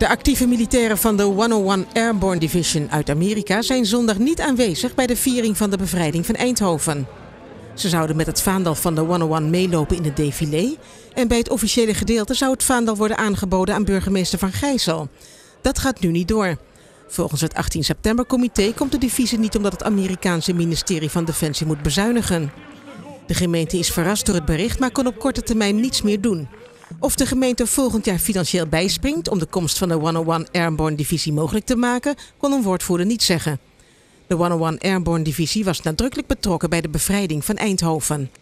De actieve militairen van de 101 Airborne Division uit Amerika zijn zondag niet aanwezig bij de viering van de bevrijding van Eindhoven. Ze zouden met het vaandel van de 101 meelopen in het défilé en bij het officiële gedeelte zou het vaandel worden aangeboden aan burgemeester Van Gijssel. Dat gaat nu niet door. Volgens het 18 september-comité komt de divisie niet omdat het Amerikaanse ministerie van Defensie moet bezuinigen. De gemeente is verrast door het bericht, maar kon op korte termijn niets meer doen. Of de gemeente volgend jaar financieel bijspringt om de komst van de 101 Airborne Divisie mogelijk te maken, kon een woordvoerder niet zeggen. De 101 Airborne Divisie was nadrukkelijk betrokken bij de bevrijding van Eindhoven.